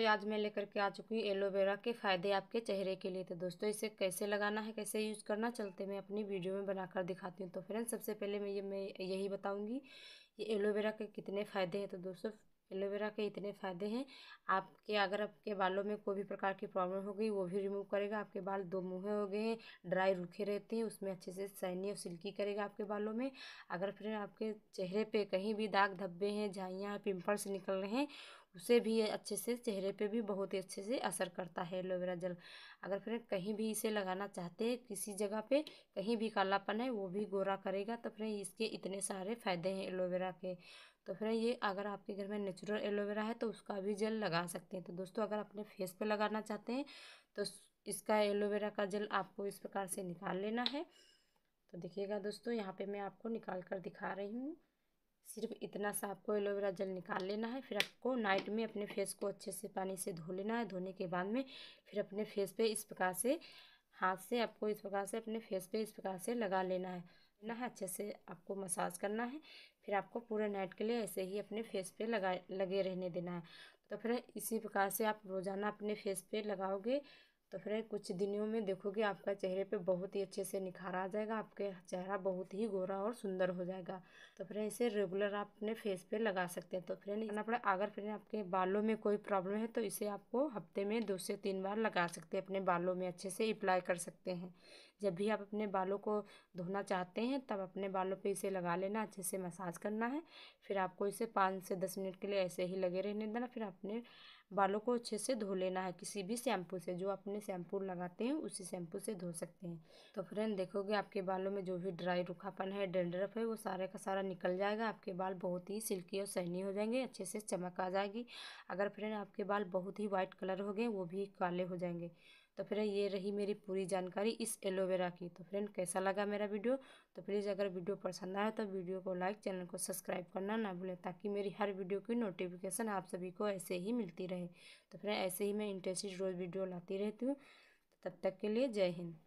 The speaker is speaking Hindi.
तो आज मैं लेकर के आ चुकी हूँ एलोवेरा के फ़ायदे आपके चेहरे के लिए तो दोस्तों इसे कैसे लगाना है कैसे यूज़ करना चलते मैं अपनी वीडियो में बनाकर दिखाती हूँ तो फ्रेंड्स सबसे पहले मैं ये मैं यही बताऊँगी ये एलोवेरा के कितने फ़ायदे हैं तो दोस्तों एलोवेरा के इतने फ़ायदे हैं आपके अगर आपके बालों में कोई भी प्रकार की प्रॉब्लम हो गई वो भी रिमूव करेगा आपके बाल दो मुँहे हो गए हैं ड्राई रूखे रहते हैं उसमें अच्छे से सैनी और सिल्की करेगा आपके बालों में अगर फिर आपके चेहरे पे कहीं भी दाग धब्बे हैं झाइयाँ पिंपल्स निकल रहे हैं उसे भी अच्छे से चेहरे पे भी बहुत ही अच्छे से असर करता है एलोवेरा जल अगर फ्रेंड कहीं भी इसे लगाना चाहते हैं किसी जगह पे कहीं भी कालापन है वो भी गोरा करेगा तो फ्रेंड इसके इतने सारे फ़ायदे हैं एलोवेरा के तो फिर ये अगर आपके घर में नेचुरल एलोवेरा है तो उसका भी जल लगा सकते हैं तो दोस्तों अगर अपने फेस पर लगाना चाहते हैं तो इसका एलोवेरा का जल आपको इस प्रकार से निकाल लेना है तो देखिएगा दोस्तों यहाँ पे मैं आपको निकाल कर दिखा रही हूँ सिर्फ इतना सा आपको एलोवेरा जल निकाल लेना है फिर आपको नाइट में अपने फेस को अच्छे से पानी से धो लेना है धोने के बाद में फिर अपने फेस पे इस प्रकार से हाथ से आपको इस प्रकार से अपने फेस पे इस प्रकार से लगा लेना है लेना है अच्छे से आपको मसाज करना है फिर आपको पूरे नाइट के लिए ऐसे ही अपने फेस पे लगा लगे रहने देना है तो फिर इसी प्रकार से आप रोज़ाना अपने फेस पे लगाओगे तो फिर कुछ दिनों में देखोगे आपका चेहरे पे बहुत ही अच्छे से निखार आ जाएगा आपके चेहरा बहुत ही गोरा और सुंदर हो जाएगा तो फिर इसे रेगुलर आप अपने फेस पे लगा सकते हैं तो फ्रेंड करना पड़े अगर फ्रेंड आपके बालों में कोई प्रॉब्लम है तो इसे आपको हफ्ते में दो से तीन बार लगा सकते हैं अपने बालों में अच्छे से अप्लाई कर सकते हैं जब भी आप अपने बालों को धोना चाहते हैं तब अपने बालों पर इसे लगा लेना अच्छे से मसाज करना है फिर आपको इसे पाँच से दस मिनट के लिए ऐसे ही लगे रहने देना फिर अपने बालों को अच्छे से धो लेना है किसी भी शैम्पू से जो अपने शैम्पू लगाते हैं उसी शैम्पू से धो सकते हैं तो फ्रेंड देखोगे आपके बालों में जो भी ड्राई रुखापन है डेंडरफ है वो सारे का सारा निकल जाएगा आपके बाल बहुत ही सिल्की और सहनी हो जाएंगे अच्छे से चमक आ जाएगी अगर फ्रेंड आपके बाल बहुत ही वाइट कलर हो गए वो भी काले हो जाएंगे तो फ्रेंड ये रही मेरी पूरी जानकारी इस एलोवेरा की तो फ्रेंड कैसा लगा मेरा वीडियो तो प्लीज़ अगर वीडियो पसंद आए तो वीडियो को लाइक चैनल को सब्सक्राइब करना ना भूलें ताकि मेरी हर वीडियो की नोटिफिकेशन आप सभी को ऐसे ही मिलती रहे तो फ्रेंड ऐसे ही मैं इंटरेस्टेड रोज़ वीडियो लाती रहती हूँ तब तक के लिए जय हिंद